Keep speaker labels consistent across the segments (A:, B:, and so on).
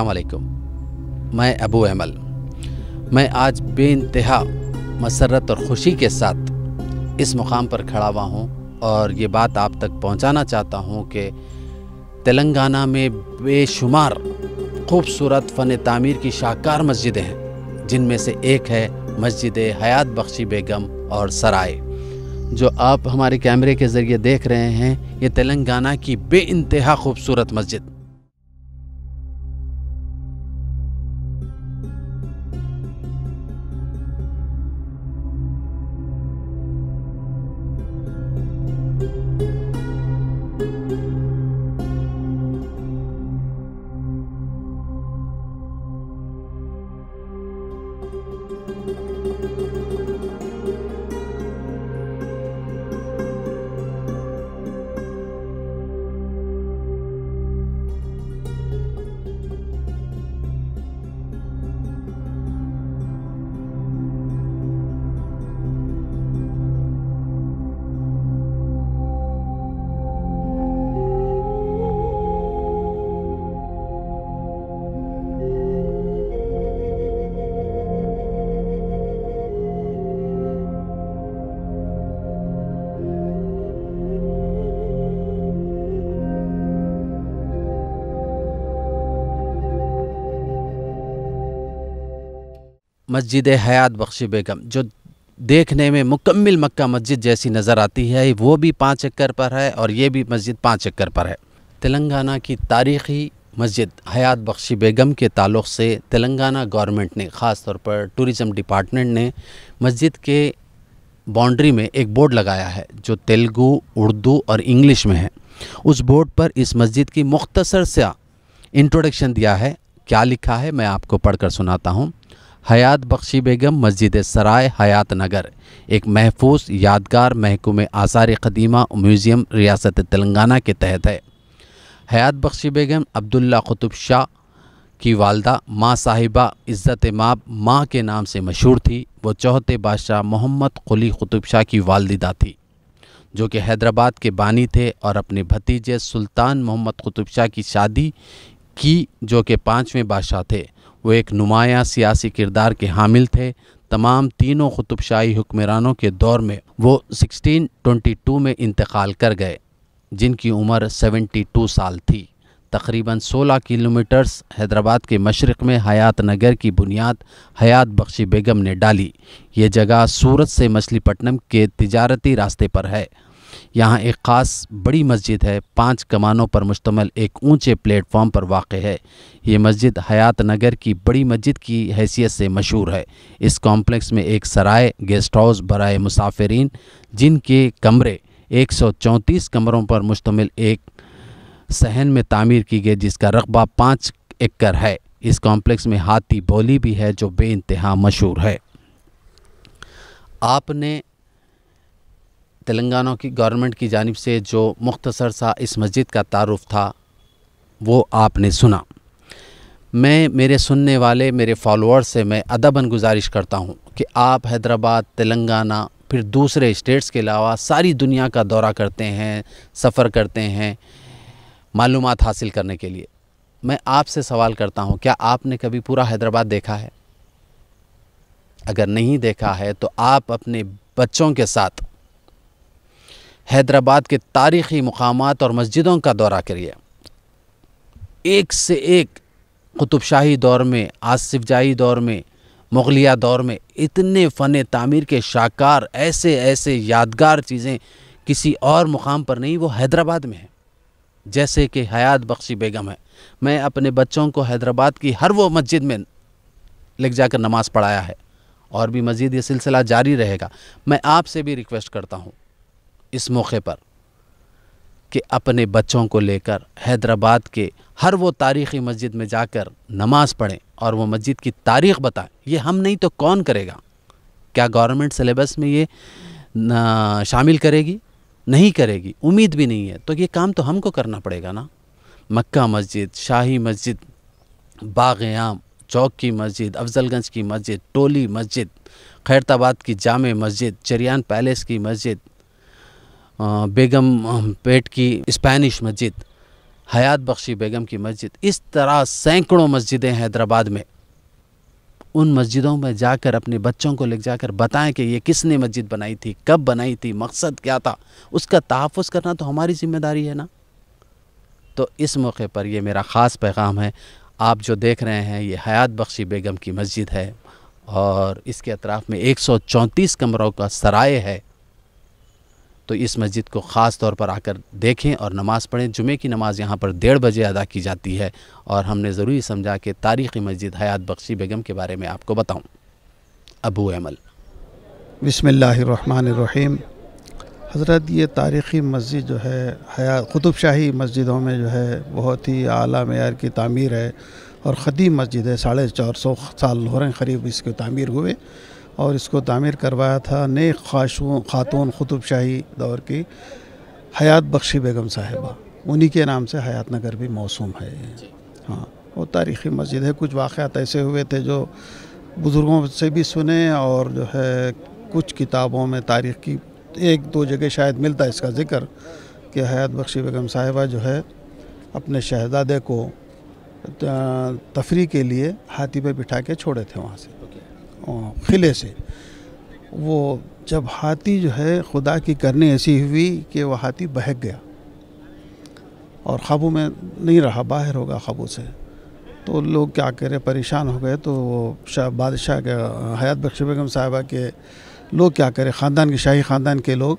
A: वालेकुम मैं अबू अहमल मैं आज बे इंतहा मसरत और ख़ुशी के साथ इस मुकाम पर खड़ा हुआ हूँ और ये बात आप तक पहुँचाना चाहता हूँ कि तेलंगाना में बेशुमार खूबसूरत फ़न तामीर की शाहकार मस्जिदें हैं जिनमें से एक है मस्जिद हयात बख्शी बेगम और सराय जो आप हमारे कैमरे के ज़रिए देख रहे हैं ये तेलंगाना की बे खूबसूरत मस्जिद मस्जिद हयात बख्शी बेगम जो देखने में मुकम्मल मक्का मस्जिद जैसी नज़र आती है वो भी पाँच एकड़ पर है और ये भी मस्जिद पाँच एकड़ पर है तेलंगाना की तारीखी मस्जिद हयात बख्शी बेगम के ताल्लुक़ से तेलंगाना गवर्नमेंट ने ख़ास तौर पर टूरिज़म डिपार्टमेंट ने मस्जिद के बाउंड्री में एक बोर्ड लगाया है जो तेलुगू उर्दू और इंग्लिश में है उस बोर्ड पर इस मस्जिद की मुख्तसर सा इंट्रोडक्शन दिया है क्या लिखा है मैं आपको पढ़कर सुनाता हूँ हयात बख्शी बेगम मस्जिद सराय हयात नगर एक महफूज यादगार महकुम आसार कदीमा म्यूज़ियम रियासत तेलंगाना के तहत है हयात बख्शी बेगम अब्दुल्ला क़ुतुब शाह की वालदा माँ साहिबा इज़्ज़त माब माँ के नाम से मशहूर थी वो चौथे बादशाह मोहम्मद कुली क़ुतुब शाह की वालदा थी जो कि हैदराबाद के बानी थे और अपने भतीजे सुल्तान मोहम्मद क़ुतुब शाह की शादी की जो कि पाँचवें बादशाह थे वो एक नुमाया सियासी किरदार के हामिल थे तमाम तीनों कुतुबशाही हुक्मरानों के दौर में वो 1622 में इंतकाल कर गए जिनकी उम्र 72 साल थी तकरीबन 16 किलोमीटर्स हैदराबाद के मशरक़ में हयात नगर की बुनियाद हयात बख्शी बेगम ने डाली ये जगह सूरत से मछलीपट्टनम के तजारती रास्ते पर है यहाँ एक ख़ास बड़ी मस्जिद है पांच कमानों पर मुश्तमल एक ऊंचे प्लेटफॉर्म पर वाक़ है ये मस्जिद हयात नगर की बड़ी मस्जिद की हैसियत से मशहूर है इस कॉम्प्लेक्स में एक सराय गेस्ट हाउस बरए मुसाफरीन जिनके कमरे एक सौ चौंतीस कमरों पर मुश्तमिल एक सहन में तामीर की गई जिसका रकबा पाँच एकड़ है इस कॉम्प्लेक्स में हाथी बोली भी है जो बे मशहूर है आपने तेलंगाना की गवर्नमेंट की जानब से जो मुख्तसर सा इस मस्जिद का तारफ़ था वो आपने सुना मैं मेरे सुनने वाले मेरे फॉलोअर्स से मैं अदबन गुजारिश करता हूँ कि आप हैदराबाद तेलंगाना फिर दूसरे स्टेट्स के अलावा सारी दुनिया का दौरा करते हैं सफ़र करते हैं मालूम हासिल करने के लिए मैं आपसे सवाल करता हूँ क्या आपने कभी पूरा हैदराबाद देखा है अगर नहीं देखा है तो आप अपने बच्चों के साथ हैदराबाद के तारीख़ी मकाम और मस्जिदों का दौरा करिए एक से एक कुतुब शाही दौर में आसिफ जाही दौर में मुगलिया दौर में इतने फ़न तामीर के शाकार ऐसे ऐसे यादगार चीज़ें किसी और मुकाम पर नहीं वो हैदराबाद में है जैसे कि हयात बख्शी बेगम है मैं अपने बच्चों को हैदराबाद की हर वो मस्जिद में लेके जाकर नमाज़ पढ़ाया है और भी मज़ीद ये सिलसिला जारी रहेगा मैं आपसे भी रिक्वेस्ट करता हूँ इस मौके पर कि अपने बच्चों को लेकर हैदराबाद के हर वो तारीख़ी मस्जिद में जाकर नमाज़ पढ़ें और वो मस्जिद की तारीख़ बताएं ये हम नहीं तो कौन करेगा क्या गवर्नमेंट सिलेबस में ये शामिल करेगी नहीं करेगी उम्मीद भी नहीं है तो ये काम तो हमको करना पड़ेगा ना मक्का मस्जिद शाही मस्जिद बाग़याम चौक की मस्जिद अफजलगंज की मस्जिद टोली मस्जिद खैरताबाद की जाम मस्जिद चरियान पैलेस की मस्जिद बेगम पेट की स्पेनिश मस्जिद हयात बख्शी बेगम की मस्जिद इस तरह सैकड़ों मस्जिदें हैदराबाद में उन मस्जिदों में जाकर अपने बच्चों को ले जाकर बताएं कि ये किसने मस्जिद बनाई थी कब बनाई थी मकसद क्या था उसका तहफ़ करना तो हमारी ज़िम्मेदारी है ना तो इस मौके पर ये मेरा ख़ास पैगाम है आप जो देख रहे हैं ये हयात बख्शी बेगम की मस्जिद है और इसके अतराफ़ में चौंतीस कमरों का सराय है तो इस मस्जिद को ख़ास तौर पर आकर देखें और नमाज़ पढ़ें जुमे की नमाज़ यहाँ पर डेढ़ बजे अदा की जाती है और हमने ज़रूरी समझा कि तारीख़ी मस्जिद हयात बख्शी बेगम के बारे में आपको बताऊँ अबू अमल
B: बसमीम हज़रत ये तारीख़ी मस्जिद जो है हया क़ुतुब शाही मस्जिदों में जो है बहुत ही अली मैार की तमीर है और ख़दीम मस्जिद है साढ़े चार सौ साल हो रहे हैं करीब इसके तमीर हुए और इसको तामीर करवाया था नेक खाशों खातून खुतुब शाही दौर की हयात बख्शी बेगम साहिबा उन्हीं के नाम से हयात नगर भी मौसम है हाँ वो तारीख़ी मस्जिद है कुछ वाक़ात ऐसे हुए थे जो बुज़ुर्गों से भी सुने और जो है कुछ किताबों में तारीख़ की एक दो जगह शायद मिलता है इसका ज़िक्र कि हयात बख्शी बेगम साहिबा जो है अपने शहजादे को तफरी के लिए हाथी पर बिठा के छोड़े थे वहाँ से किले से वो जब हाथी जो है खुदा की करनी ऐसी हुई कि वह हाथी बहक गया और ख़ाबू में नहीं रहा बाहर होगा ख़ाबू से तो लोग क्या करें परेशान हो गए तो शाह बादशाह के हयात बख्श बेगम साहबा के लोग क्या करें ख़ानदान के शाही ख़ानदान के लोग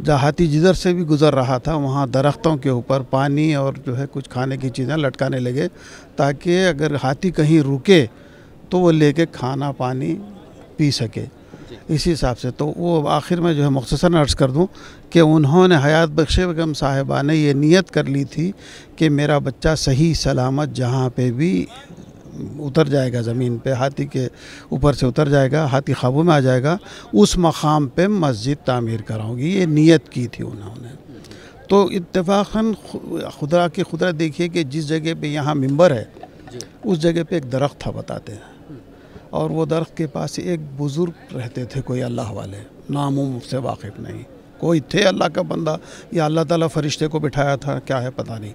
B: जहाँ हाथी जिधर से भी गुज़र रहा था वहाँ दरख्तों के ऊपर पानी और जो है कुछ खाने की चीज़ें लटकाने लगे ताकि अगर हाथी कहीं रुके तो वो लेके खाना पानी पी सके इसी हिसाब से तो वो आखिर में जो है मख्सर अर्ज कर दूँ कि उन्होंने हयात बख्श बेगम साहिबा ने यह नीयत कर ली थी कि मेरा बच्चा सही सलामत जहाँ पे भी उतर जाएगा ज़मीन पे हाथी के ऊपर से उतर जाएगा हाथी ख़ाबू में आ जाएगा उस मकाम पे मस्जिद तामीर कराऊंगी ये नीयत की थी उन्होंने तो इतफाक़न खुदरा की खुदा देखिए कि जिस जगह पे यहाँ मंबर है उस जगह पे एक दरख्त था बताते हैं और वो दरख्त के पास एक बुज़ुर्ग रहते थे कोई अल्लाह वाले नाम उम से वाकिफ़ नहीं कोई थे अल्लाह का बंदा या अल्लाह ताला फरिश्ते को बिठाया था क्या है पता नहीं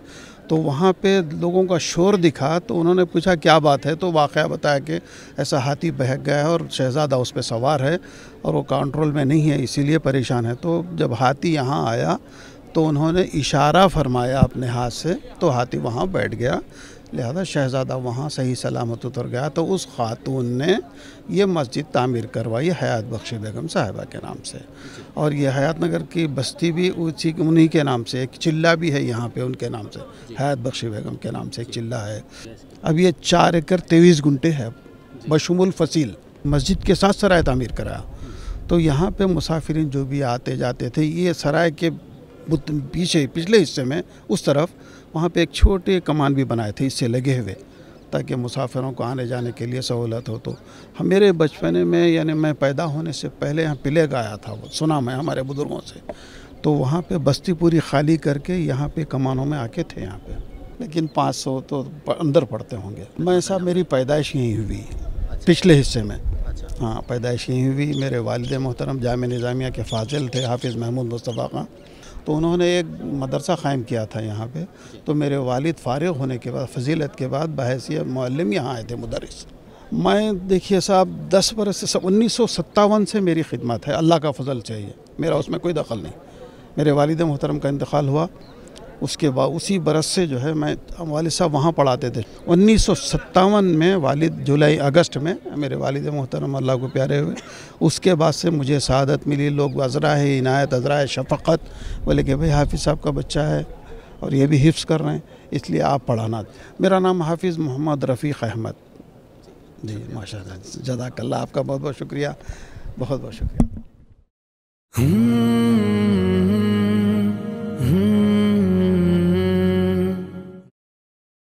B: तो वहाँ पे लोगों का शोर दिखा तो उन्होंने पूछा क्या बात है तो वाक़ बताया कि ऐसा हाथी बहक गया है और शहज़ादा उस पर सवार है और वो कंट्रोल में नहीं है इसीलिए परेशान है तो जब हाथी यहाँ आया तो उन्होंने इशारा फरमाया अपने हाथ से तो हाथी वहाँ बैठ गया लिहाजा शहज़ादा वहाँ सही सलामत उतर गया तो उस खातून ने ये मस्जिद तामीर करवाई हयात बख्श बेगम साहिबा के नाम से और ये हयात नगर की बस्ती भी उसी उन्हीं के नाम से एक चिल्ला भी है यहाँ पे उनके नाम से हयात बख्शी बेगम के नाम से एक चिल्ला है अब ये चार एकड़ तेईस घंटे है बशमुल फसील मस्जिद के साथ सराय तामीर कराया तो यहाँ पर मुसाफिर जो भी आते जाते थे ये सराय के पीछे पिछले हिस्से में उस तरफ वहाँ पे एक छोटे कमान भी बनाए थे इससे लगे हुए ताकि मुसाफिरों को आने जाने के लिए सहूलत हो तो हम हाँ, मेरे बचपने में यानी मैं पैदा होने से पहले यहाँ पिलेग आया था वो सुना मैं हमारे बुज़ुर्गों से तो वहाँ पे बस्ती पूरी खाली करके यहाँ पे कमानों में आके थे यहाँ पे लेकिन 500 तो अंदर पड़ते होंगे मैं साहब मेरी पैदाइश यहीं हुई अच्छा। पिछले हिस्से में अच्छा। हाँ पैदाइश यहीं हुई मेरे वालद मोहतरम जाम निज़ामिया के फाजिल थे हाफिज़ महमूद मुस्तफ़ा का तो उन्होंने एक मदरसा क़ायम किया था यहाँ पे तो मेरे वालिद फारग होने के बाद फजीलत के बाद बहसी मौलम यहाँ आए थे मदरस मैं देखिए साहब दस बरस से सब उन्नीस सौ सत्तावन से मेरी खिदमत है अल्लाह का फजल चाहिए मेरा उसमें कोई दखल नहीं मेरे वालद मोहतरम का इंतकाल हुआ उसके बाद उसी बरस से जो है मैं वालद साहब वहाँ पढ़ाते थे उन्नीस में वालिद जुलाई अगस्त में मेरे वालद मोहतरम अल्लाह को प्यारे हुए उसके बाद से मुझे शहादत मिली लोग अजरा है इनायत अजरा है शफ़त बोले कि भाई हाफिज़ साहब का बच्चा है और ये भी हिफ्स कर रहे हैं इसलिए आप पढ़ाना मेरा नाम हाफिज़ मोहम्मद रफ़ीक अहमद जी माशा जदाकल्ला आपका बहुत बहुत शुक्रिया बहुत बहुत शुक्रिया
A: हम्म।